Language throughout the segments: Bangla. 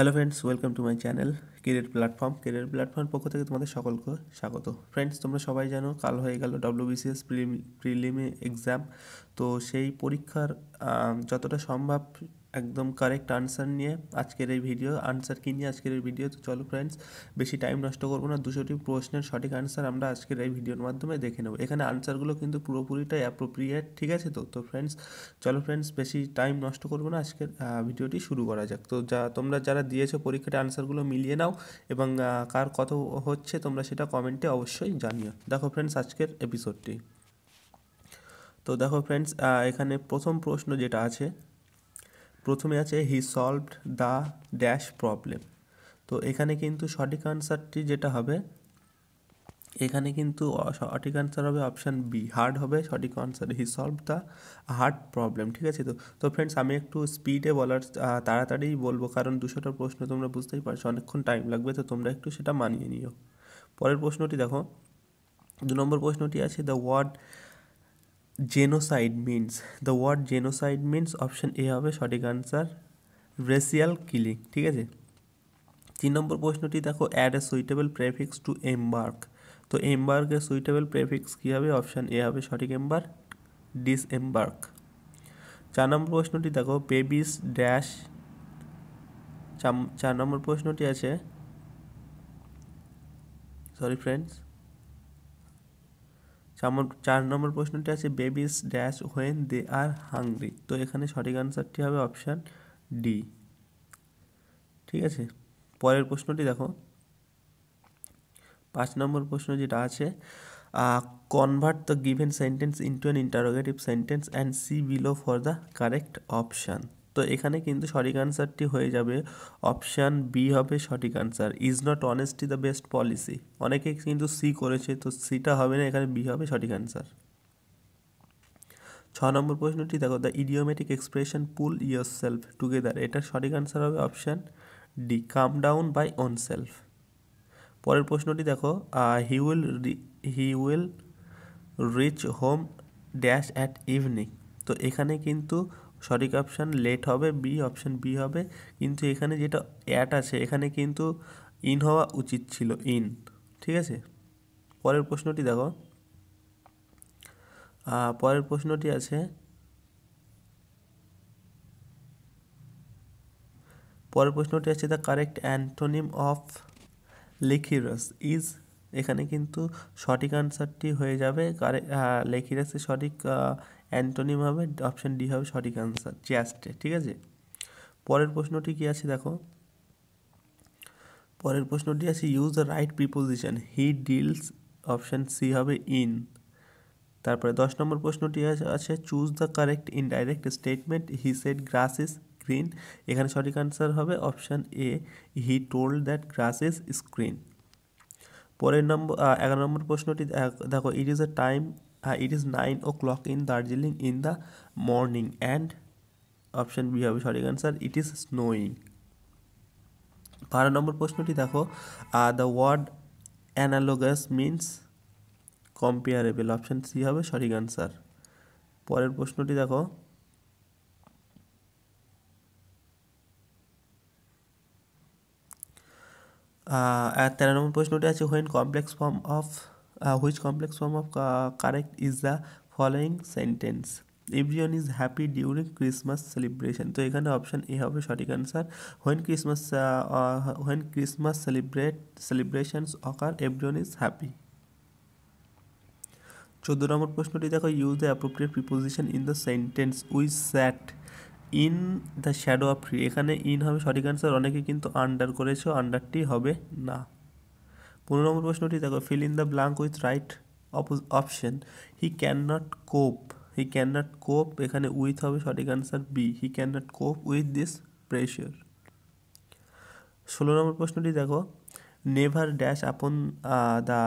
hello friends welcome to my channel career platform career প্ল্যাটফর্মের পক্ষ থেকে তোমাদের সকলকে স্বাগত ফ্রেন্ডস তোমরা সবাই জানো কাল হয়ে গেল ডব্লিউবিসিএস প্রিলিমি এক্সাম তো সেই পরীক্ষার যতটা সম্ভব একদম কারেক্ট আনসার নিয়ে আজকের এই ভিডিও আনসার কী নিয়ে আজকের এই ভিডিও তো চলো ফ্রেন্ডস বেশি টাইম নষ্ট করবো না দুশোটি প্রশ্নের সঠিক আনসার আমরা আজকের এই ভিডিওর মাধ্যমে দেখে নেব এখানে আনসারগুলো কিন্তু পুরোপুরিটাই অ্যাপ্রোপ্রিয়েট ঠিক আছে তো তো ফ্রেন্ডস চলো ফ্রেন্ডস বেশি টাইম নষ্ট করবো না আজকের ভিডিওটি শুরু করা যাক তো যা তোমরা যারা দিয়েছো পরীক্ষাটা আনসারগুলো মিলিয়ে নাও এবং কার কত হচ্ছে তোমরা সেটা কমেন্টে অবশ্যই জানিও দেখো ফ্রেন্ডস আজকের এপিসোডটি তো দেখো ফ্রেন্ডস এখানে প্রথম প্রশ্ন যেটা আছে প্রথমে আছে he solved the dash problem তো এখানে কিন্তু সঠিক আনসারটি যেটা হবে এখানে কিন্তু সঠিক আনসার হবে অপশান বি হার্ড হবে সঠিক answer he solve the hard problem ঠিক আছে তো তো ফ্রেন্ডস আমি একটু স্পিডে বলার তাড়াতাড়ি বলবো কারণ দুশোটা প্রশ্ন তোমরা বুঝতেই পারছো অনেকক্ষণ টাইম লাগবে তো তোমরা একটু সেটা মানিয়ে নিও পরের প্রশ্নটি দেখো দু নম্বর প্রশ্নটি আছে the word genocide means the word genocide means option A হবে সঠিক আনসার রেসিয়াল কিলিং ঠিক আছে তিন নম্বর প্রশ্নটি দেখো add a suitable prefix to embark তো এমবার্কের সুইটেবল প্রেফিক্স কী হবে অপশান এ হবে সঠিক এমবার ডিস এমবার্ক চার নম্বর প্রশ্নটি দেখো পেবিস ড্যাশ চার নম্বর প্রশ্নটি আছে সরি ফ্রেন্ডস চার নম্বর প্রশ্নটি আছে babies dash when they are hungry তো এখানে সঠিক আনসারটি হবে অপশান ডি ঠিক আছে পরের প্রশ্নটি দেখো পাঁচ নম্বর প্রশ্ন যেটা আছে convert the given sentence into an interrogative sentence and see below for the correct option তো এখানে কিন্তু সঠিক আনসারটি হয়ে যাবে অপশান বি হবে সঠিক answer is not honesty the best policy অনেকে কিন্তু সি করেছে তো সিটা হবে না এখানে বি হবে সঠিক আনসার ছ নম্বর প্রশ্নটি দেখো the idiomatic expression pull yourself together এটার সঠিক আনসার হবে option D come down by oneself পরের প্রশ্নটি দেখো he will he will reach home dash at evening তো এখানে কিন্তু সঠিক অপশান লেট হবে বি অপশান বি হবে কিন্তু এখানে যেটা অ্যাট আছে এখানে কিন্তু ইন হওয়া উচিত ছিল ইন ঠিক আছে পরের প্রশ্নটি দেখো পরের প্রশ্নটি আছে পরের প্রশ্নটি আছে the correct antonym of lecherous is এখানে কিন্তু সঠিক আনসারটি হয়ে যাবে কারেক্ট লেখিরাসের সঠিক অ্যান্টোনিম হবে অপশান ডি হবে সঠিক অ্যান্সার চেস্টে ঠিক আছে পরের প্রশ্নটি কী আছে দেখো পরের প্রশ্নটি আছে use the right preposition he deals option C হবে ইন তারপরে দশ নম্বর প্রশ্নটি আছে choose the correct indirect statement he said grass is green এখানে সঠিক আনসার হবে option A he told that grass is screen পরের নম্বর এগারো নম্বর প্রশ্নটি দেখো it is a time uh, it is 9 o'clock in Darjeeling in the morning and option B হবে sorry answer it is snowing বারো নম্বর প্রশ্নটি দেখো the word analogous means comparable option C হবে সরি অ্যান্সার পরের প্রশ্নটি দেখো uh, তেরো নম্বর প্রশ্নটি আছে when complex form of uh, complex complex of correct is the following sentence following everyone is happy during Christmas celebration তো এখানে অপশান এ হবে সঠিক answer when Christmas when Christmas celebrate celebrations occur everyone is happy চোদ্দ নম্বর প্রশ্নটি দেখো use the appropriate preposition in the sentence we sat in the shadow of free এখানে ইন হবে সঠিক অ্যান্সার অনেকে কিন্তু আন্ডার করেছো আন্ডারটি হবে না পনেরো নম্বর প্রশ্নটি দেখো fill in the blank with right option he can not cope he can not cope এখানে উইথ হবে সঠিক answer B he can not cope with this pressure ষোলো নম্বর প্রশ্নটি দেখো never dash upon the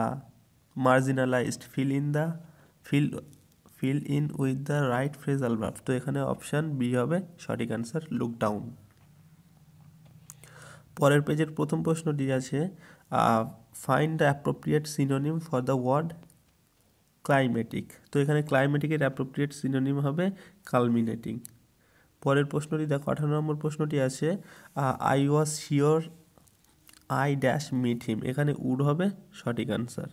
marginalized fill in the fill fill in with the right phrasal verb তো এখানে অপশান বি হবে সঠিক আনসার লুক ডাউন পরের পেজের প্রথম প্রশ্নটি আছে find the appropriate synonym for the word climatic তো এখানে ক্লাইমেটিকের অ্যাপ্রোপ্রিয়েট সিনোনিম হবে কালমিনেটিং পরের প্রশ্নটি দেখো আঠারো নম্বর প্রশ্নটি আছে I was sure I dash meet him এখানে উড হবে সঠিক আনসার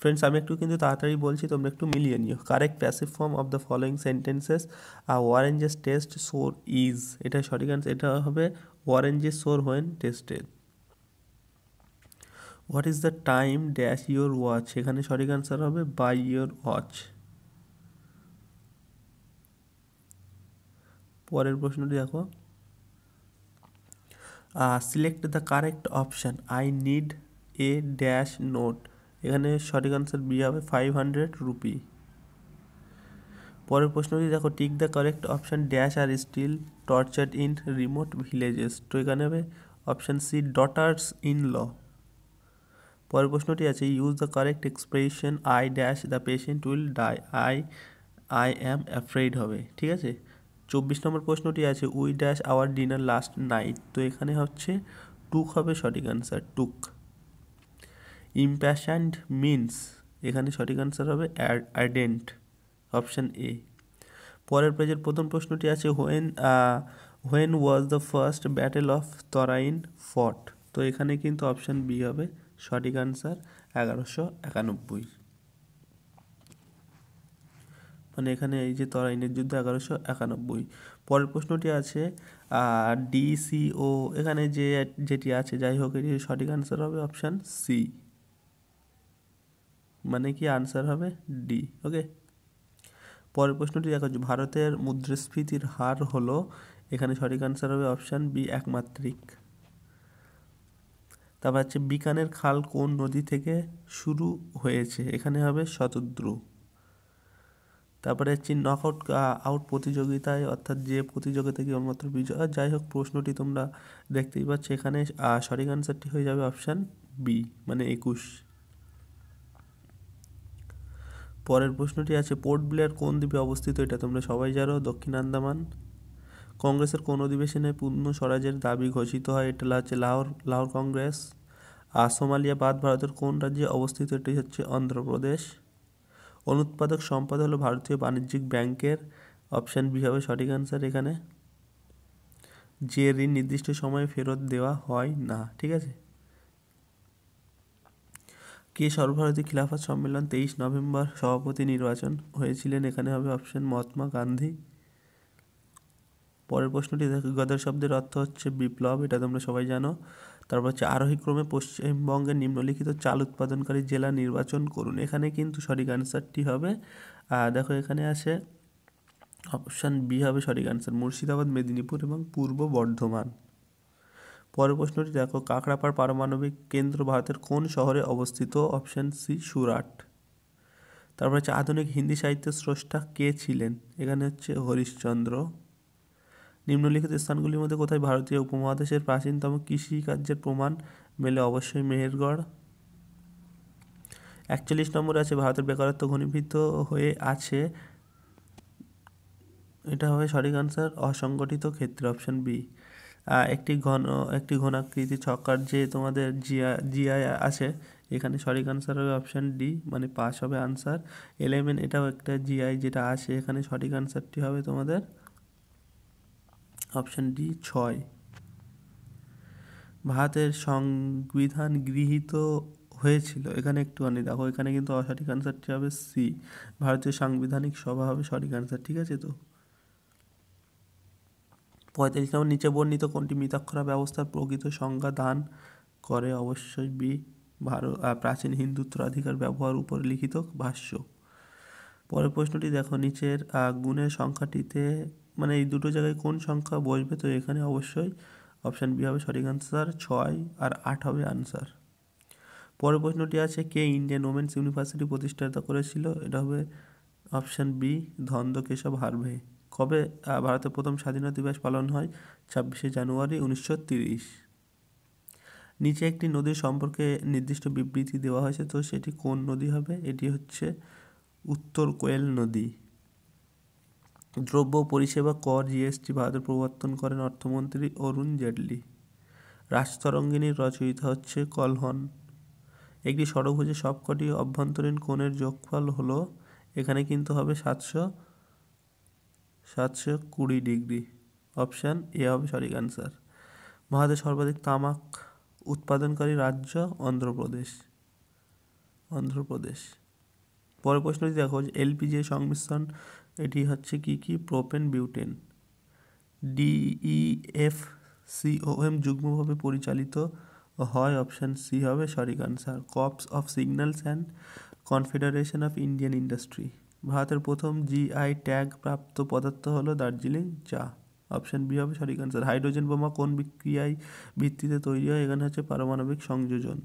ফ্রেন্ডস আমি একটু কিন্তু তাড়াতাড়ি বলছি তোমরা একটু মিলিয়ে নিও correct passive form of the following sentences আর ওয়ারেঞ্জেস টেস্ট সোর ইজ এটা সঠিক আনসার এটা হবে oranges sour when tasted what is the time dash your watch এখানে সঠিক অ্যান্সার হবে বাই ইয়োর ওয়াচ পরের প্রশ্নটি দেখো select the correct option I need a dash note এখানে সঠিক অ্যান্সার বি হবে ফাইভ হান্ড্রেড রুপি পরের প্রশ্নটি দেখো tick the correct option dash are still tortured in remote villages তো এখানে হবে option C daughters in law পরের প্রশ্নটি আছে use the correct expression I dash the patient will die I I am afraid হবে ঠিক আছে চব্বিশ নম্বর প্রশ্নটি আছে we dash our dinner last night তো এখানে হচ্ছে টুক হবে সঠিক অ্যান্সার টুক ইম্প্যাশান্ট মিনস এখানে সঠিক অ্যান্সার হবে অ্যাডেন্ট অপশান এ পরের পেজের প্রথম প্রশ্নটি আছে when when was the first battle of Tarain fought তো এখানে কিন্তু অপশান বি হবে সঠিক আনসার এগারোশো একানব্বই মানে এখানে এই যে তরাইনের যুদ্ধ এগারোশো একানব্বই পরের প্রশ্নটি আছে ডিসিও এখানে যে যেটি আছে যাই হোক এটি সঠিক আনসার হবে অপশান সি মানে কি আনসার হবে ডি ওকে পরের প্রশ্নটি দেখা ভারতের মুদ্রাস্ফীতির হার হলো এখানে সঠিক আনসার হবে অপশান বি একমাত্রিক তারপর হচ্ছে বিকানের খাল কোন নদী থেকে শুরু হয়েছে এখানে হবে শতদ্রু তারপরে হচ্ছে নকআউট আউট প্রতিযোগিতায় অর্থাৎ যে প্রতিযোগিতা কেবলমাত্র বিজয় যাই হোক প্রশ্নটি তোমরা দেখতেই পাচ্ছ এখানে সঠিক আনসারটি হয়ে যাবে অপশান বি মানে একুশ পরের প্রশ্নটি আছে পোর্ট ব্লেয়ার কোন দ্বীপে অবস্থিত এটা তোমরা সবাই জানো দক্ষিণ আন্দামান কংগ্রেসের কোন অধিবেশনে পূর্ণ স্বরাজের দাবি ঘোষিত হয় এটা হচ্ছে লাহোর লাহোর কংগ্রেস আর সোমালিয়া বাদ ভারতের কোন রাজ্যে অবস্থিত এটি হচ্ছে অন্ধ্রপ্রদেশ অনুৎপাদক সম্পদ হলো ভারতীয় বাণিজ্যিক ব্যাংকের অপশান বি হবে সঠিক অ্যান্সার এখানে যে ঋণ নির্দিষ্ট সময়ে ফেরত দেওয়া হয় না ঠিক আছে কে সর্বভারতীয় খিলাফত সম্মেলন তেইশ নভেম্বর সভাপতি নির্বাচন হয়েছিলেন এখানে হবে অপশন মহাত্মা গান্ধী পরের প্রশ্নটি দেখো গদার শব্দের অর্থ হচ্ছে বিপ্লব এটা তোমরা সবাই জানো তারপর হচ্ছে ক্রমে পশ্চিমবঙ্গের নিম্নলিখিত চাল উৎপাদনকারী জেলা নির্বাচন করুন এখানে কিন্তু সঠিক আনসারটি হবে দেখো এখানে আছে অপশান বি হবে সঠিক আনসার মুর্শিদাবাদ মেদিনীপুর এবং পূর্ব বর্ধমান পরের প্রশ্নটি দেখো কাকড়াপাড় পারমাণবিক কেন্দ্র ভারতের কোন শহরে অবস্থিত অপশান সি সুরাট তারপর হচ্ছে আধুনিক হিন্দি সাহিত্যের স্রষ্টা কে ছিলেন এখানে হচ্ছে হরিশচন্দ্র নিম্নলিখিত স্থানগুলির মধ্যে কোথায় ভারতীয় উপমহাদেশের প্রাচীনতম কৃষিকার্যের প্রমাণ মেলে অবশ্যই মেহেরগড় একচল্লিশ নম্বরে আছে ভারতের বেকারত্ব ঘনীভূত হয়ে আছে এটা হবে সঠিক আনসার অসংগঠিত ক্ষেত্রে অপশন বি একটি ঘন একটি ঘনাকৃতি ছক্কার যে তোমাদের জিয়া জিআই আছে এখানে সঠিক আনসার হবে অপশান ডি মানে পাস হবে আনসার এলেভেন এটাও একটা জিআই যেটা আছে এখানে সঠিক আনসারটি হবে তোমাদের অপশন ডি ছয় ভারতের সংবিধান গৃহীত হয়েছিল এখানে একটু আনি দেখো এখানে কিন্তু অসঠিক অ্যান্সারটি হবে সি ভারতীয় সাংবিধানিক সভা হবে সঠিক অ্যান্সার ঠিক আছে তো পঁয়তাল্লিশ নম্বর নিচে বর্ণিত কোনটি মিতাক্ষরা ব্যবস্থার প্রকৃত সংজ্ঞা দান করে অবশ্যই বি ভারত প্রাচীন হিন্দুত্বাধিকার ব্যবহার উপরে লিখিত ভাষ্য পরের প্রশ্নটি দেখো নিচের গুণের সংখ্যাটিতে মানে এই দুটো জায়গায় কোন সংখ্যা বসবে তো এখানে অবশ্যই অপশান বি হবে সঠিক আনসার ছয় আর আট হবে আনসার পরের প্রশ্নটি আছে কে ইন্ডিয়ান ওমেন্স ইউনিভার্সিটি প্রতিষ্ঠাতা করেছিল এটা হবে অপশান বি ধন্দ কেশব হারভে কবে ভারতের প্রথম স্বাধীনতা দিবস পালন হয় ছাব্বিশে জানুয়ারি উনিশশো তিরিশ নিচে একটি নদীর সম্পর্কে নির্দিষ্ট বিবৃতি দেওয়া হয়েছে তো সেটি কোন নদী হবে এটি হচ্ছে উত্তর কোয়েল নদী দ্রব্য পরিষেবা কর জিএসটি ভারতের প্রবর্তন করেন অর্থমন্ত্রী অরুণ জেটলি রাজতরঙ্গিনীর রচয়িতা হচ্ছে কলহন একটি সড়কভুজে সবকটি অভ্যন্তরীণ কোণের যোগফল হলো এখানে কিন্তু হবে সাতশো সাতশো কুড়ি ডিগ্রি অপশান এ হবে সঠিক অ্যান্সার ভারতে সর্বাধিক তামাক উৎপাদনকারী রাজ্য অন্ধ্রপ্রদেশ অন্ধ্রপ্রদেশ পরের প্রশ্নটি দেখো এলপিজি সংমিশ্রণ এটি হচ্ছে কি কি প্রোপেন বিউটেন ও সিওএম e যুগ্মভাবে পরিচালিত হয় অপশান সি হবে সঠিক answer corps of signals and Confederation of Indian Industry ভারতের প্রথম জিআই ট্যাগ প্রাপ্ত পদার্থ হলো দার্জিলিং চা অপশান বি হবে সঠিক আনসার হাইড্রোজেন বোমা কোন বিক্রিয়ায় ভিত্তিতে তৈরি হয় এখানে হচ্ছে পারমাণবিক সংযোজন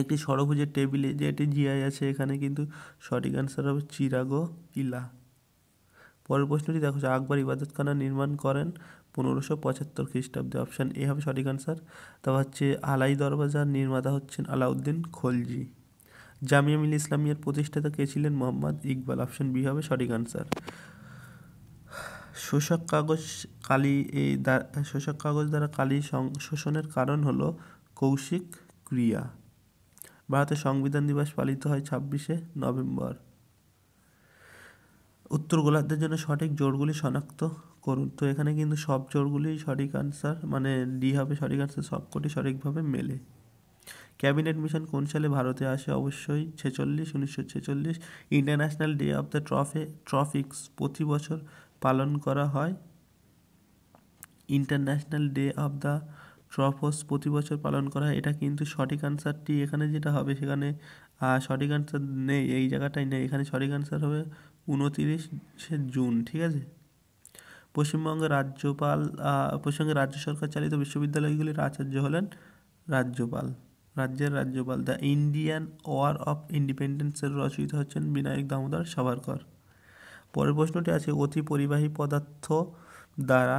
একটি ষড়ভুজের টেবিলে যে এটি জিআই আছে এখানে কিন্তু সঠিক অ্যান্সার হবে চিরাগো ইলা পরের প্রশ্নটি দেখো যে আকবর ইবাদতখানা নির্মাণ করেন পনেরোশো পঁচাত্তর খ্রিস্টাব্দে অপশান এ হবে সঠিক আনসার তারপর হচ্ছে আলাই দরবাজার নির্মাতা হচ্ছেন আলাউদ্দিন খলজি জামিয়া মিল ইসলামিয়ার প্রতিষ্ঠাতা কে ছিলেন মোহাম্মদ ইকবাল অপশান বি হবে সঠিক আনসার শোষক কাগজ কালি এই শোষক কাগজ দ্বারা কালি শোষণের কারণ হলো কৌশিক ক্রিয়া ভারতের সংবিধান দিবস পালিত হয় ছাব্বিশে নভেম্বর উত্তর গোলার্ধের জন্য সঠিক জোরগুলি শনাক্ত করুন তো এখানে কিন্তু সব জোরগুলি সঠিক আনসার মানে ডি হবে সঠিক আনসার সবকটি সঠিকভাবে মেলে ক্যাবিনেট মিশন কোন সালে ভারতে আসে অবশ্যই ছেচল্লিশ উনিশশো ছেচল্লিশ ইন্টারন্যাশনাল ডে অফ দ্য ট্রফে ট্রফিক্স প্রতি বছর পালন করা হয় International Day of the tropics প্রতি বছর পালন করা হয় এটা কিন্তু সঠিক আনসারটি এখানে যেটা হবে সেখানে সঠিক আনসার নেই এই জায়গাটাই নেই এখানে সঠিক আনসার হবে উনতিরিশে জুন ঠিক আছে পশ্চিমবঙ্গের রাজ্যপাল পশ্চিমবঙ্গের রাজ্য সরকার চালিত বিশ্ববিদ্যালয়গুলির আচার্য হলেন রাজ্যপাল রাজ্যের রাজ্যপাল দ্য ইন্ডিয়ান ওয়ার অফ ইন্ডিপেন্ডেন্সের রচিত হচ্ছেন বিনায়ক দামোদর সাভারকর পরের প্রশ্নটি আছে অতি পরিবাহী পদার্থ দ্বারা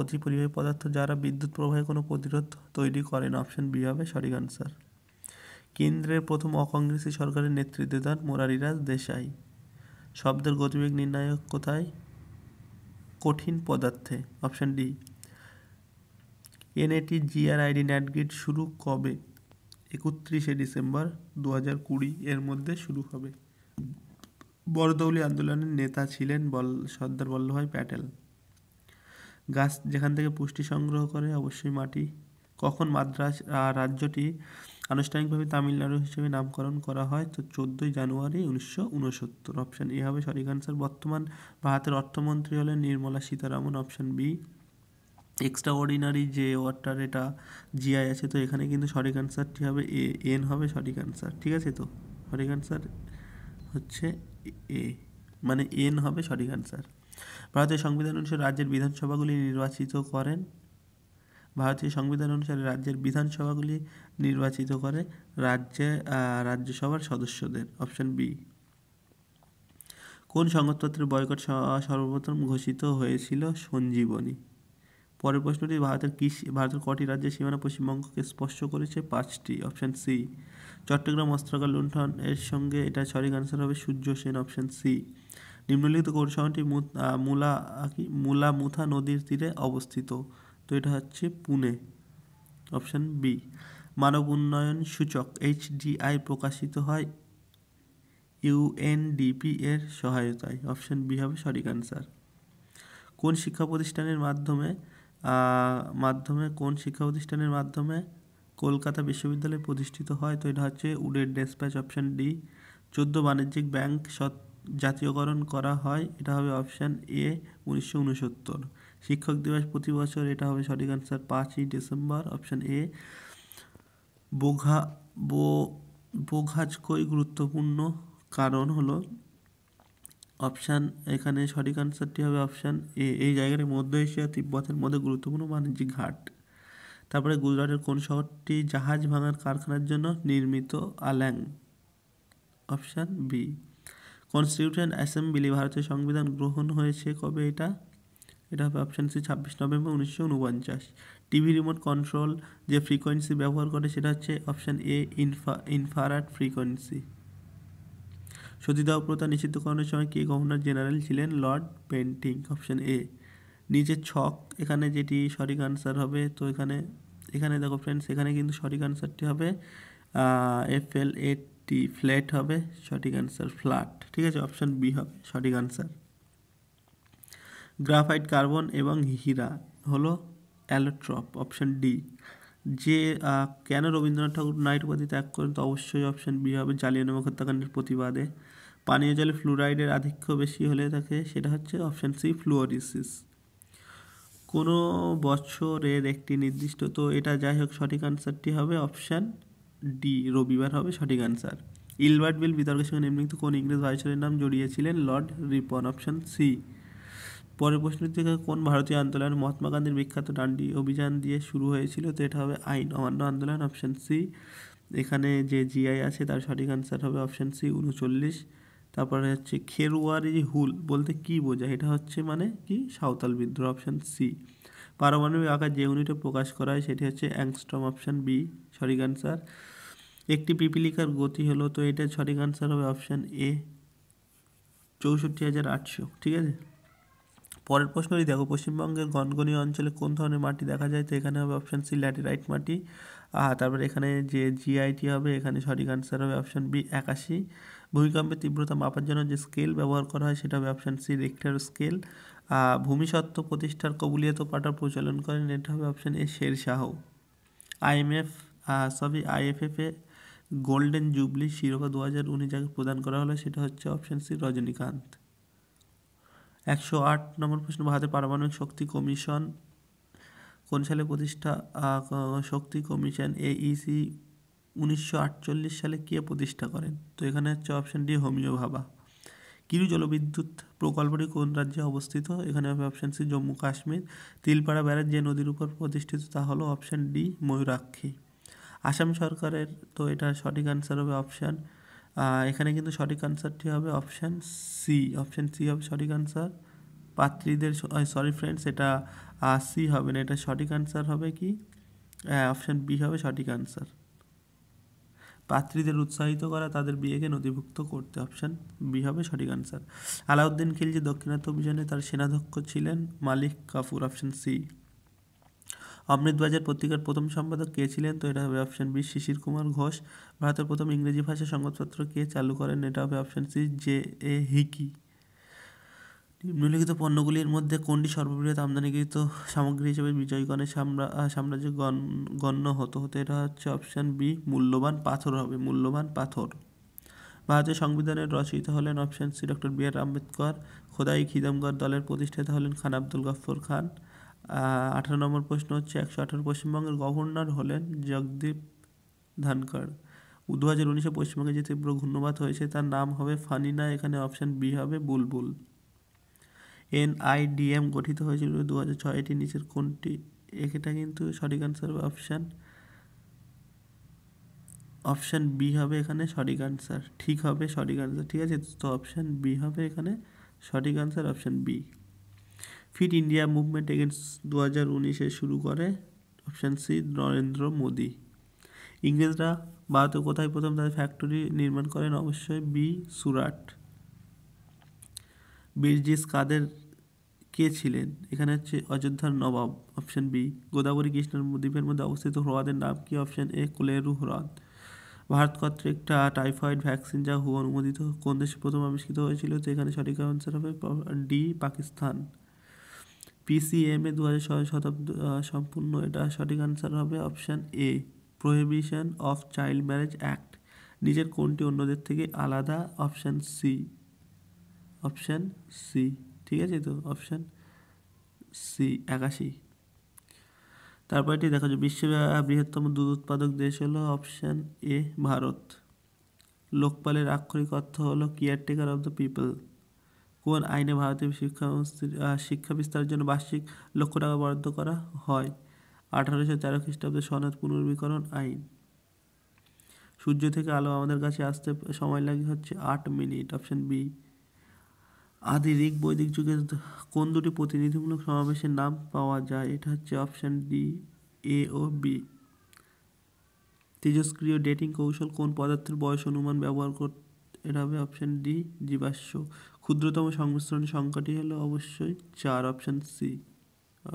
অতি পরিবাহী পদার্থ যারা বিদ্যুৎ প্রবাহে কোনো প্রতিরোধ তৈরি করেন অপশন বি হবে সঠিক আনসার কেন্দ্রের প্রথম অকংগ্রেসি সরকারের নেতৃত্বে দেন মোরারিরাজ দেশাই শব্দের গতিবেগ নির্ণায়ক কোথায় কঠিন পদার্থে অপশন ডি এনএটি জিআরআইডি ন্যাটগেট শুরু কবে একত্রিশে ডিসেম্বর দু হাজার কুড়ি এর মধ্যে শুরু হবে বরদৌলি আন্দোলনের নেতা ছিলেন বল সর্দার বল্লভভাই প্যাটেল গাছ যেখান থেকে পুষ্টি সংগ্রহ করে অবশ্যই মাটি কখন মাদ্রাস রাজ্যটি আনুষ্ঠানিকভাবে তামিলনাড়ু হিসেবে নামকরণ করা হয় তো চোদ্দোই জানুয়ারি উনিশশো উনসত্তর অপশান এ হবে সঠিক আনসার বর্তমান ভারতের অর্থমন্ত্রী হলেন Nirmala Sitharaman option B extraordinary যে ওয়ার্ডটার এটা জিআই আছে তো এখানে কিন্তু সঠিক আনসারটি হবে এ এন হবে সঠিক আনসার ঠিক আছে তো সঠিক আনসার হচ্ছে এ মানে এন হবে সঠিক আনসার ভারতের সংবিধান অনুসারে রাজ্যের বিধানসভাগুলি নির্বাচিত করেন ভারতীয় সংবিধান অনুসারে রাজ্যের বিধানসভাগুলি নির্বাচিত করে রাজ্যে রাজ্যসভার সদস্যদের অপশন বি কোন সংবাদপত্রের বয়কট সর্বপ্রথম ঘোষিত হয়েছিল সঞ্জীবনী পরের প্রশ্নটি ভারতের কৃষি ভারতের কটি রাজ্যের সীমানা পশ্চিমবঙ্গকে স্পর্শ করেছে পাঁচটি অপশান সি চট্টগ্রাম অস্ত্রাগার লুণ্ঠন এর সঙ্গে এটা সঠিক আনসার হবে সূর্য সেন অপশান সি নিম্নলিখিত গৌরসাগরটি মুলা কি মুথা নদীর তীরে অবস্থিত তো এটা হচ্ছে পুনে অপশান বি মানব উন্নয়ন সূচক এইচডিআই প্রকাশিত হয় ইউএনডিপি এর সহায়তায় অপশান বি হবে সঠিক আনসার কোন শিক্ষা প্রতিষ্ঠানের মাধ্যমে মাধ্যমে কোন শিক্ষা প্রতিষ্ঠানের মাধ্যমে কলকাতা বিশ্ববিদ্যালয় প্রতিষ্ঠিত হয় তো এটা হচ্ছে উডের ডেসপ্যাচ অপশান ডি চোদ্দ বাণিজ্যিক ব্যাংক সত্ত্বে জাতীয়করণ করা হয় এটা হবে অপশান এ উনিশশো উনসত্তর শিক্ষক দিবস প্রতি বছর এটা হবে সঠিক আনসার পাঁচই ডিসেম্বর অপশান এ বোঘা বো বোঘাজকই গুরুত্বপূর্ণ কারণ হলো অপশান এখানে সঠিক আনসারটি হবে অপশান এ এই জায়গাটি মধ্য এশিয়া তিব্বতের মধ্যে গুরুত্বপূর্ণ বাণিজ্যিক ঘাট তারপরে গুজরাটের কোন শহরটি জাহাজ ভাঙার কারখানার জন্য নির্মিত Alang option B constitution assembly ভারতের সংবিধান গ্রহণ হয়েছে কবে এটা এটা হবে অপশান সি ছাব্বিশ নভেম্বর উনিশশো উনপঞ্চাশ টিভি রিমোট কন্ট্রোল যে ফ্রিকোয়েন্সি ব্যবহার করে সেটা হচ্ছে অপশান এ ইনফা ইনফারাট ফ্রিকোয়েন্সি সতীদাহ প্রথা নিষিদ্ধকরণের সময় কে গভর্নর জেনারেল ছিলেন লর্ড পেন্টিং অপশান এ নিচের ছক এখানে যেটি সঠিক আনসার হবে তো এখানে এখানে দেখো ফ্রেন্ডস এখানে কিন্তু সঠিক আনসারটি হবে এফ এল এ টি ফ্ল্যাট হবে সঠিক অ্যান্সার ফ্ল্যাট ঠিক আছে অপশান বি হবে সঠিক অ্যান্সার গ্রাফাইট কার্বন এবং হীরা হলো অ্যালোট্রপ অপশান ডি যে কেন রবীন্দ্রনাথ ঠাকুর নাইট উপাধি ত্যাগ করেন তো অবশ্যই অপশান বি হবে জালিয়ানবাগ হত্যাকাণ্ডের প্রতিবাদে পানীয় জলে ফ্লুরাইডের আধিক্য বেশি হলে থাকে সেটা হচ্ছে অপশান সি ফ্লুওরিসিস কোনো বছরের একটি নির্দিষ্ট তো এটা যাই হোক সঠিক আনসারটি হবে অপশান ডি রবিবার হবে সঠিক আনসার ইলবার্ট বিল বিতর্কের সঙ্গে নিম্নলিখিত কোন ইংরেজ ভাইসরয়ের নাম জড়িয়েছিলেন লর্ড রিপন অপশন সি পরের প্রশ্নের থেকে কোন ভারতীয় আন্দোলন মহাত্মা গান্ধীর বিখ্যাত ডান্ডি অভিযান দিয়ে শুরু হয়েছিল তো এটা হবে আইন অমান্য আন্দোলন অপশন সি এখানে যে জিআই আছে তার সঠিক আনসার হবে অপশন সি উনচল্লিশ তারপরে হচ্ছে খেরুয়ারি হুল বলতে কি বোঝায় এটা হচ্ছে মানে কি সাঁওতাল বিদ্রোহ অপশন সি পারমাণবিক আকার যে ইউনিটে প্রকাশ করা হয় সেটি হচ্ছে অ্যাংস্ট্রম অপশন বি সঠিক আনসার একটি পিপিলিকার গতি হলো তো এটা সঠিক আনসার হবে অপশান এ চৌষট্টি হাজার আটশো ঠিক আছে পরের প্রশ্নটি দেখো পশ্চিমবঙ্গের গনগনি অঞ্চলে কোন ধরনের মাটি দেখা যায় তো এখানে হবে অপশান সি ল্যাটেরাইট মাটি আর তারপর এখানে যে জিআইটি হবে এখানে সঠিক আনসার হবে অপশান বি একাশি ভূমিকম্পের তীব্রতা মাপার জন্য যে স্কেল ব্যবহার করা হয় সেটা হবে অপশান সি রেক্টার স্কেল ভূমিসত্ত্ব প্রতিষ্ঠার কবুলিয়ত পাটা প্রচলন করেন এটা হবে option A Sher Shah IMF সবই আইএফএফ এ গোল্ডেন জুবলি শিরোপা দু হাজার উনিশ যাকে প্রদান করা হলো সেটা হচ্ছে অপশান সি রজনীকান্ত একশো আট নম্বর প্রশ্ন ভারতের পারমাণবিক শক্তি কমিশন কোন সালে প্রতিষ্ঠা শক্তি কমিশন এইসি e উনিশশো আটচল্লিশ সালে কে প্রতিষ্ঠা করেন তো এখানে হচ্ছে অপশান ডি হোমিও ভাবা কিরু জলবিদ্যুৎ প্রকল্পটি কোন রাজ্যে অবস্থিত এখানে হবে option C Jammu Kashmir Tilpara barrage যে নদীর উপর প্রতিষ্ঠিত তা হলো অপশান ডি ময়ূরাক্ষী আসাম সরকারের তো এটা সঠিক আনসার হবে অপশান এখানে কিন্তু সঠিক আনসারটি হবে অপশান সি অপশান সি হবে সঠিক আনসার পাত্রীদের সরি ফ্রেন্ডস এটা সি হবে না এটা সঠিক আনসার হবে কি অপশান হ্যাঁ, বি হবে সঠিক আনসার পাত্রীদের উৎসাহিত করা তাদের বিয়েকে নথিভুক্ত করতে অপশান বি হবে সঠিক আনসার আলাউদ্দিন খিলজি দক্ষিণাত্য অভিযানে তার সেনাধ্যক্ষ ছিলেন মালিক কাফুর অপশান সি অমৃতবাজার পত্রিকার প্রথম সম্পাদক কে ছিলেন তো এটা হবে অপশন বি শিশির কুমার ঘোষ ভারতের প্রথম ইংরেজি ভাষা সংবাদপত্র কে চালু করেন এটা হবে option C J A Hicky নিম্নলিখিত পণ্যগুলির মধ্যে কোনটি সর্ববৃহৎ আমদানিকৃত সামগ্রী হিসেবে বিজয়গণের সাম্রা সাম্রাজ্য গণ্য হতো হতো এটা হচ্ছে অপশান বি মূল্যবান পাথর হবে মূল্যবান পাথর ভারতীয় সংবিধানের রচয়িতা হলেন option C doctor B R Ambedkar Khudai Khidmatgar দলের প্রতিষ্ঠাতা হলেন খান আব্দুল গফর খান আঠারো নম্বর প্রশ্ন হচ্ছে একশো আঠারো পশ্চিমবঙ্গের গভর্নর হলেন জগদীপ ধানকড় দু হাজার উনিশে পশ্চিমবঙ্গে যে তীব্র ঘূর্ণবাত হয়েছে তার নাম হবে ফানিনা এখানে অপশান বি হবে বুলবুল এনআইডিএম গঠিত হয়েছিল দু হাজার ছয় এটি নিচের কোনটি এটা কিন্তু সঠিক আনসার হবে অপশান অপশান বি হবে এখানে সঠিক আনসার ঠিক হবে সঠিক আনসার ঠিক আছে তো অপশান বি হবে এখানে সঠিক answer option B fit India movement against দু হাজার উনিশে শুরু করে অপশান সি নরেন্দ্র মোদি ইংরেজরা ভারতে কোথায় প্রথম তাদের ফ্যাক্টরি নির্মাণ করেন অবশ্যই বি সুরাট বীরজিস কাদের কে ছিলেন এখানে হচ্ছে অযোধ্যার নবাব অপশান বি গোদাবরী কৃষ্ণ দ্বীপের মধ্যে অবস্থিত হ্রদের নাম কি অপশান এ কোলেরু হ্রদ ভারত একটা টাইফয়েড ভ্যাকসিন যা হু অনুমোদিত কোন দেশে প্রথম আবিষ্কৃত হয়েছিল তো এখানে সঠিক আনসার হবে ডি পাকিস্তান পিসিএমএ দু হাজার শতাব্দ সম্পূর্ণ এটা সঠিক আনসার হবে option A prohibition of child marriage act নিজের কোনটি অন্যদের থেকে আলাদা অপশান সি অপশান সি ঠিক আছে তো অপশান সি একাশি তারপর এটি দেখা যে বিশ্বের বৃহত্তম দুধ উৎপাদক দেশ হলো অপশান এ ভারত লোকপালের আক্ষরিক অর্থ হলো কেয়ারটেকার অফ দ্য পিপল কোন আইনে ভারতীয় শিক্ষা শিক্ষা বিস্তারের জন্য বার্ষিক লক্ষ টাকা বরাদ্দ করা হয় আঠারোশো তেরো খ্রিস্টাব্দে সনদ পুনর্বীকরণ আইন সূর্য থেকে আলো আমাদের কাছে আসতে সময় লাগে হচ্ছে আট মিনিট অপশন বি আদি ঋগ বৈদিক যুগে কোন দুটি প্রতিনিধিমূলক সমাবেশের নাম পাওয়া যায় এটা হচ্ছে অপশন ডি এ ও বি তেজস্ক্রিয় ডেটিং কৌশল কোন পদার্থের বয়স অনুমান ব্যবহার কর এটা হবে অপশন ডি জীবাশ্ম ক্ষুদ্রতম সংমিশ্রণ সংখ্যাটি হলো অবশ্যই চার অপশান সি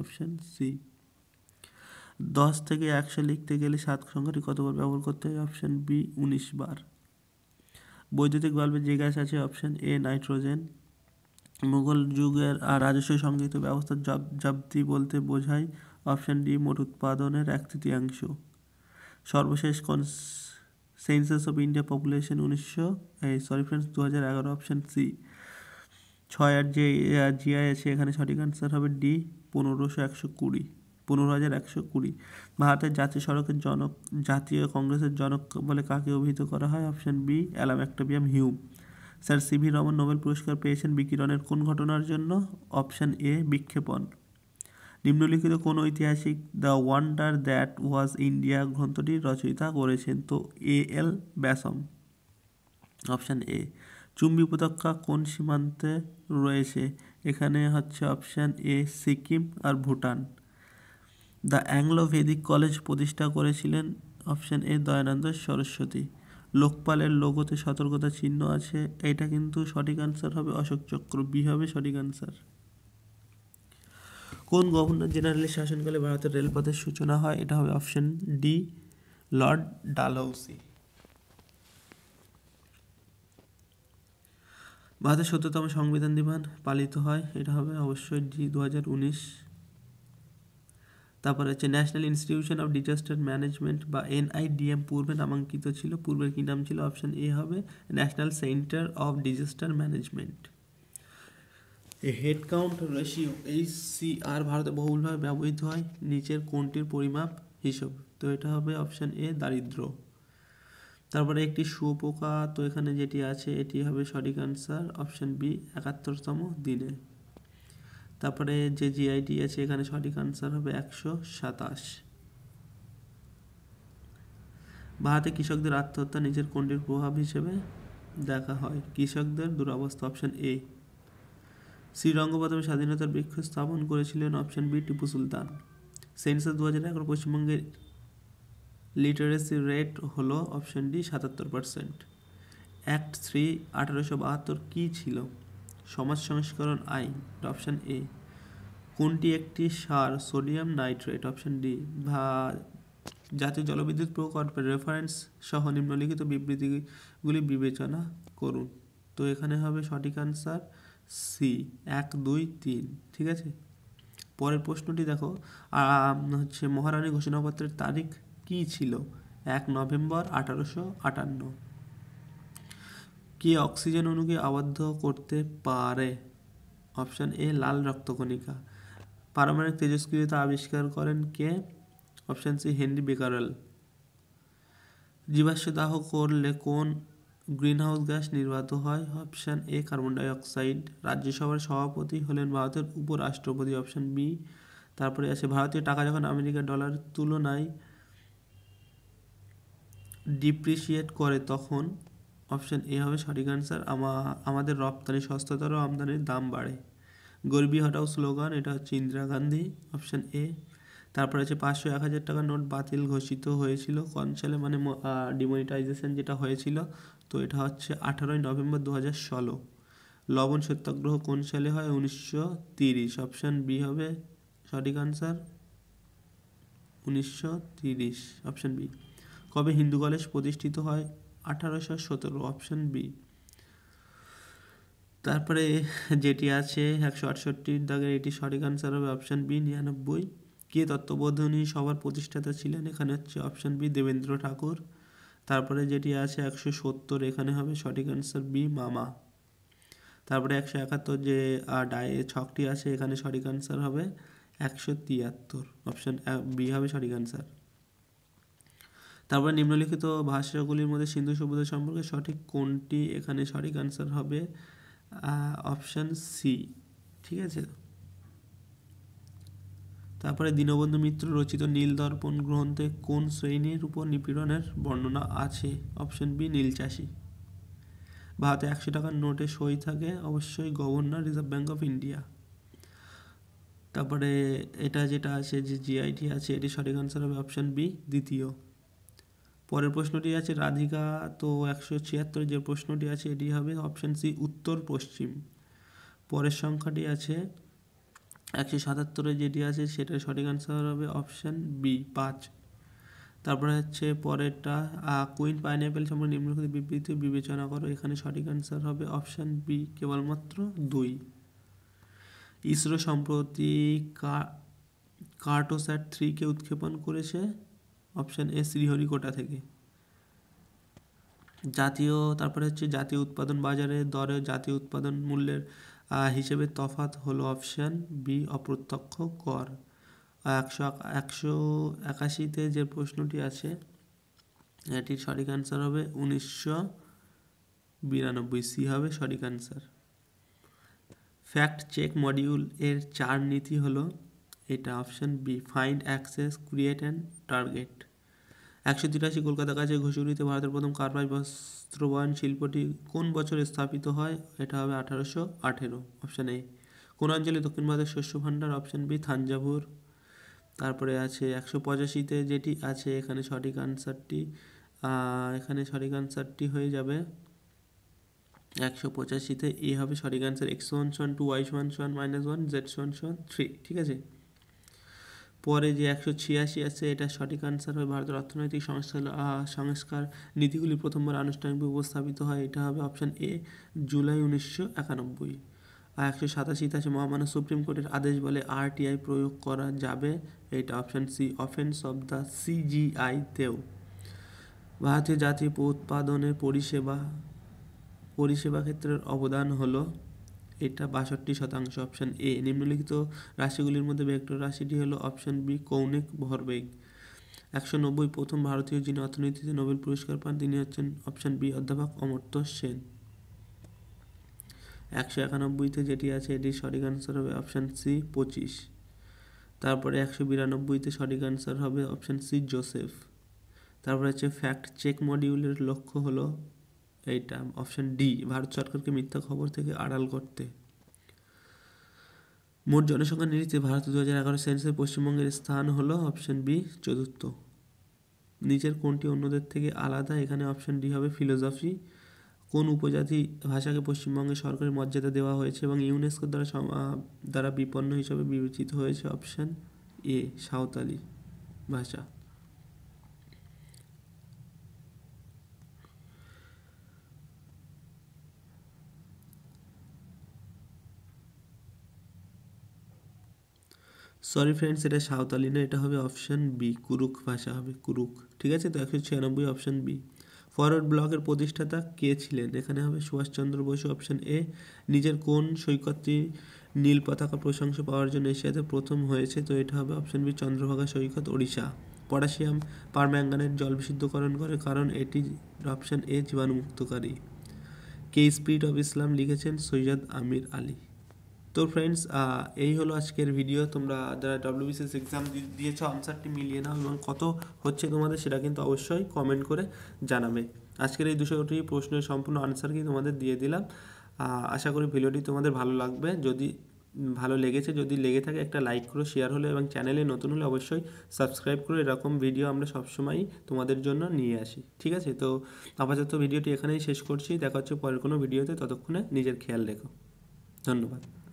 অপশান সি দশ থেকে একশো লিখতে গেলে সাত সংখ্যাটি কতবার ব্যবহার করতে হয় অপশান বি উনিশ বার বৈদ্যুতিক বাল্বে যে গ্যাস আছে অপশান এ নাইট্রোজেন মুঘল যুগের আর রাজস্ব সংগৃহীত ব্যবস্থা জব জব্দি বলতে বোঝায় অপশান ডি মোট উৎপাদনের এক তৃতীয়াংশ সর্বশেষ census of India population উনিশশো সরি ফ্রেন্ডস দু হাজার এগারো অপশান সি ছয় আর যে জিআই আছে এখানে সঠিক আনসার হবে ডি পনেরোশো একশো কুড়ি পনেরো হাজার একশো কুড়ি ভারতের জাতীয় সড়কের জনক জাতীয় কংগ্রেসের জনক বলে কাকে অভিহিত করা হয় option B Allan Octavian Hume sir CV Raman Nobel পুরস্কার পেয়েছেন বিকিরণের কোন ঘটনার জন্য অপশান এ বিক্ষেপণ নিম্নলিখিত কোন ঐতিহাসিক the wonder that was India গ্রন্থটি রচয়িতা করেছেন তো এ এল ব্যাসম অপশান এ চুম্বী উপত্যকা কোন সীমান্তে রয়েছে এখানে হচ্ছে অপশান এ সিকিম আর Bhutan the Anglo Vedic college প্রতিষ্ঠা করেছিলেন অপশান এ দয়ানন্দ সরস্বতী লোকপালের লোগোতে সতর্কতা চিহ্ন আছে এটা কিন্তু সঠিক আনসার হবে অশোক চক্র বি হবে সঠিক আনসার কোন গভর্নর জেনারেলের শাসনকালে ভারতের রেলপথের সূচনা হয় এটা হবে অপশান ডি লর্ড ডালহৌসি ভারতের সত্যতম সংবিধান দিবান পালিত হয় এটা হবে অবশ্যই ডি দু তারপর হচ্ছে National Institution of Disaster Management বা এনআইডিএম পূর্বে নামাঙ্কিত ছিল পূর্বের কী নাম ছিল অপশান এ হবে National Centre of Disaster Management headcount count ratio এই আর ভারতে বহুলভাবে ব্যবহৃত হয় নিচের কোনটির পরিমাপ হিসেব তো এটা হবে অপশান এ দারিদ্র্য তারপরে একটি শুয়োপোকা তো এখানে যেটি আছে এটি হবে সঠিক আনসার অপশান বি একাত্তরতম দিনে তারপরে যে জিআইটি আছে এখানে সঠিক আনসার হবে একশো সাতাশ ভারতে কৃষকদের আত্মহত্যা নিজের কোনটির প্রভাব হিসেবে দেখা হয় কৃষকদের দুরাবস্থা অপশান এ প্রথমে স্বাধীনতার বৃক্ষ স্থাপন করেছিলেন option B Tipu Sultan census দু হাজার এগারো পশ্চিমবঙ্গের লিটারেসি রেট হলো অপশন ডি সাতাত্তর পারসেন্ট অ্যাক্ট থ্রি আঠারোশো বাহাত্তর কী ছিল সমাজ সংস্করণ আইন অপশান এ কোনটি একটি সার সোডিয়াম নাইট্রেট অপশন ডি ভা জাতীয় জলবিদ্যুৎ প্রকল্পের রেফারেন্স সহ নিম্নলিখিত বিবৃতিগুলি বিবেচনা করুন তো এখানে হবে সঠিক আনসার সি এক দুই তিন ঠিক আছে পরের প্রশ্নটি দেখো হচ্ছে মহারানী ঘোষণাপত্রের তারিখ কি ছিল এক নভেম্বর আঠারোশো আটান্ন কি অক্সিজেন অণুকে আবদ্ধ করতে পারে অপশান এ লাল রক্তকণিকা পারমাণবিক তেজস্ক্রিয়তা আবিষ্কার করেন কে অপশান সি হেনরি বেকারল জীবাশ্ম দাহ করলে কোন গ্রিন হাউস গ্যাস নির্বাত হয় অপশান এ কার্বন ডাইঅক্সাইড রাজ্যসভার সভাপতি হলেন ভারতের উপরাষ্ট্রপতি অপশান বি তারপরে আছে ভারতীয় টাকা যখন আমেরিকার ডলার তুলনায় ডিপ্রিসিয়েট করে তখন অপশন এ হবে সঠিক আনসার আমাদের রপ্তানি সস্তাতর আমদানির দাম বাড়ে গরিবী হটাও স্লোগান এটা হচ্ছে ইন্দিরা গান্ধী অপশন এ তারপরে হচ্ছে পাঁচশো এক হাজার টাকার নোট বাতিল ঘোষিত হয়েছিল কন সালে মানে ডিমনিটাইজেশন যেটা হয়েছিল তো এটা হচ্ছে আঠারোই নভেম্বর দু হাজার ষোলো লবণ সত্যাগ্রহ কোন সালে হয় উনিশশো তিরিশ অপশান বি হবে সঠিক আনসার উনিশশো তিরিশ অপশান বি কবে হিন্দু কলেজ প্রতিষ্ঠিত হয় আঠারোশো সতেরো অপশন বি তারপরে যেটি আছে একশো আটষট্টির দাগের এটি সঠিক আনসার হবে অপশান বি নিরানব্বই কে তত্ত্ববোধনী সভার প্রতিষ্ঠাতা ছিলেন এখানে হচ্ছে অপশান বি দেবেন্দ্র ঠাকুর তারপরে যেটি আছে একশো সত্তর এখানে হবে সঠিক আনসার বি মামা তারপরে একশো একাত্তর যে ডায়ে ছকটি আছে এখানে সঠিক আনসার হবে একশো তিয়াত্তর অপশান বি হবে সঠিক আনসার তারপরে নিম্নলিখিত ভাষাগুলির মধ্যে সিন্ধু সভ্যতা সম্পর্কে সঠিক কোনটি এখানে সঠিক আনসার হবে অপশান সি ঠিক আছে তারপরে দীনবন্ধু মিত্র রচিত নীল দর্পণ গ্রন্থে কোন শ্রেণীর উপর নিপীড়নের বর্ণনা আছে অপশন বি নীলচাষী ভারতে একশো টাকার নোটে সই থাকে অবশ্যই governor Reserve Bank of India তারপরে এটা যেটা আছে যে জিআইটি আছে এটি সঠিক আনসার হবে অপশান বি দ্বিতীয় পরের প্রশ্নটি আছে রাধিকা তো একশো ছিয়াত্তর যে প্রশ্নটি আছে এটি হবে অপশান সি উত্তর পশ্চিম পরের সংখ্যাটি আছে একশো সাতাত্তরে যেটি আছে সেটার সঠিক আনসার হবে অপশান বি পাঁচ তারপরে হচ্ছে পরেরটা কুইন পাইনঅ্যাপেল সম্পর্কে নিম্নলিখিত বিবৃতি বিবেচনা করো এখানে সঠিক আনসার হবে অপশান বি কেবলমাত্র দুই ইসরো সম্প্রতি কার্টোস্যাট থ্রিকে উৎক্ষেপণ করেছে অপশান এ শ্রীহরিকোটা থেকে জাতীয় তারপরে হচ্ছে জাতীয় উৎপাদন বাজারে দরে জাতীয় উৎপাদন মূল্যের হিসেবে তফাত হলো অপশান বি অপ্রত্যক্ষ কর একশো একশো একাশিতে যে প্রশ্নটি আছে এটির সঠিক অ্যান্সার হবে উনিশশো বিরানব্বই সি হবে সঠিক অ্যান্সার ফ্যাক্ট চেক মডিউল এর চার নীতি হলো এটা option B find access create and target একশো তিরাশি কলকাতা কাছে ঘুষুরিতে ভারতের প্রথম কার্পাস বস্ত্রবায়ন শিল্পটি কোন বছর স্থাপিত হয় এটা হবে আঠারোশো আঠেরো অপশান এ কোন অঞ্চলে দক্ষিণ ভারতের শস্য ভাণ্ডার অপশান বি থাঞ্জাভুর তারপরে আছে একশো পঁচাশিতে যেটি আছে এখানে সঠিক আনসারটি এখানে সঠিক আনসারটি হয়ে যাবে একশো পঁচাশিতে এ হবে সঠিক আনসার এক্স ওয়ান সোয়ান টু ওয়াই সোয়ান সোয়ান মাইনাস ওয়ান জেড সোয়ান সোয়ান থ্রি ঠিক আছে পরে যে একশো ছিয়াশি আছে এটা সঠিক আনসার হবে ভারতের অর্থনৈতিক সংস্কার সংস্কার নীতিগুলি প্রথমবার আনুষ্ঠানিকভাবে উপস্থাপিত হয় এটা হবে অপশান এ জুলাই উনিশশো একানব্বই আর একশো সাতাশি আছে মহামান্য সুপ্রিম কোর্টের আদেশ বলে আরটিআই প্রয়োগ করা যাবে এটা option C offence of the তেও ভারতীয় জাতীয় উৎপাদনে পরিষেবা পরিষেবা ক্ষেত্রের অবদান হলো এটা বাষট্টি শতাংশ অপশান এ নিম্নলিখিত রাশিগুলির মধ্যে ভেক্টর রাশিটি হলো অপশান বি কৌণিক ভরবেগ একশো নব্বই প্রথম ভারতীয় যিনি অর্থনীতিতে নোবেল পুরস্কার পান তিনি হচ্ছেন অপশান বি অধ্যাপক অমর্ত্য সেন একশো একানব্বইতে যেটি আছে এটি সঠিক আনসার হবে অপশান সি পঁচিশ তারপরে একশো বিরানব্বইতে সঠিক আনসার হবে অপশান সি জোসেফ তারপরে হচ্ছে ফ্যাক্ট চেক মডিউলের লক্ষ্য হলো এইটা অপশান ডি ভারত সরকারকে মিথ্যা খবর থেকে আড়াল করতে মোট জনসংখ্যা নিরিখে ভারত দু হাজার এগারো সেন্সে পশ্চিমবঙ্গের স্থান হল অপশান বি চতুর্থ নিচের কোনটি অন্যদের থেকে আলাদা এখানে অপশান ডি হবে ফিলোসফি কোন উপজাতি ভাষাকে পশ্চিমবঙ্গে সরকারি মর্যাদা দেওয়া হয়েছে এবং ইউনেস্কো দ্বারা দ্বারা বিপন্ন হিসাবে বিবেচিত হয়েছে অপশান এ সাঁওতালি ভাষা সরি ফ্রেন্ডস এটা সাঁওতালি না এটা হবে অপশান বি কুরুক ভাষা হবে কুরুক ঠিক আছে তো একশো ছিয়ানব্বই অপশান বি ফরওয়ার্ড ব্লকের প্রতিষ্ঠাতা কে ছিলেন এখানে হবে সুভাষচন্দ্র বসু অপশান এ নিজের কোন সৈকতটি নীল পতাকা প্রশংসা পাওয়ার জন্য এশিয়াতে প্রথম হয়েছে তো এটা হবে অপশান বি চন্দ্রভাগা সৈকত ওড়িশা পটাশিয়াম পারম্যাঙ্গানের জল বিশুদ্ধকরণ করে কারণ এটি অপশান এ জীবাণুমুক্তকারী কে স্পিরিট অফ ইসলাম লিখেছেন সৈয়দ আমির আলী তো ফ্রেন্ডস এই হলো আজকের ভিডিও তোমরা যারা ডব্লিউবিসিএস এক্সাম দিয়েছো আনসারটি মিলিয়ে নাও এবং কত হচ্ছে তোমাদের সেটা কিন্তু অবশ্যই কমেন্ট করে জানাবে আজকের এই দুশোটি প্রশ্নের সম্পূর্ণ আনসারকে তোমাদের দিয়ে দিলাম আশা করি ভিডিওটি তোমাদের ভালো লাগবে যদি ভালো লেগেছে যদি লেগে থাকে একটা লাইক করো শেয়ার হলে এবং চ্যানেলে নতুন হলে অবশ্যই সাবস্ক্রাইব করো এরকম ভিডিও আমরা সবসময়ই তোমাদের জন্য নিয়ে আসি ঠিক আছে তো আপাতত ভিডিওটি এখানেই শেষ করছি দেখা হচ্ছে পরের কোনো ভিডিওতে ততক্ষণে নিজের খেয়াল রেখো ধন্যবাদ